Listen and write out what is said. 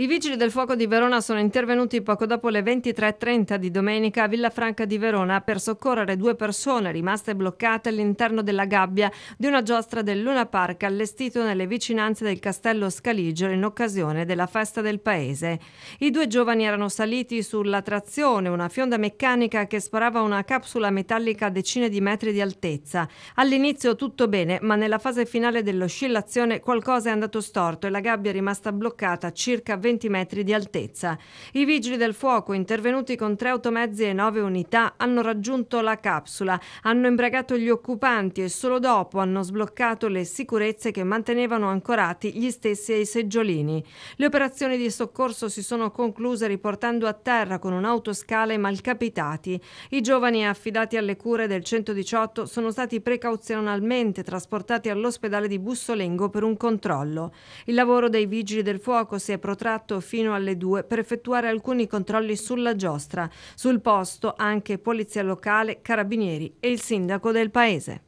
I vigili del fuoco di Verona sono intervenuti poco dopo le 23.30 di domenica a Villafranca di Verona per soccorrere due persone rimaste bloccate all'interno della gabbia di una giostra del Luna Park allestito nelle vicinanze del castello Scaligero in occasione della festa del paese. I due giovani erano saliti sulla trazione, una fionda meccanica che sparava una capsula metallica a decine di metri di altezza. All'inizio tutto bene, ma nella fase finale dell'oscillazione qualcosa è andato storto e la gabbia è rimasta bloccata circa 20 20 metri di altezza. I vigili del fuoco, intervenuti con tre automezzi e nove unità, hanno raggiunto la capsula, hanno imbragato gli occupanti e solo dopo hanno sbloccato le sicurezze che mantenevano ancorati gli stessi ai seggiolini. Le operazioni di soccorso si sono concluse riportando a terra con un'autoscala i malcapitati. I giovani affidati alle cure del 118 sono stati precauzionalmente trasportati all'ospedale di Bussolengo per un controllo. Il lavoro dei vigili del fuoco si è protratto fatto fino alle 2 per effettuare alcuni controlli sulla giostra. Sul posto anche polizia locale, carabinieri e il sindaco del paese.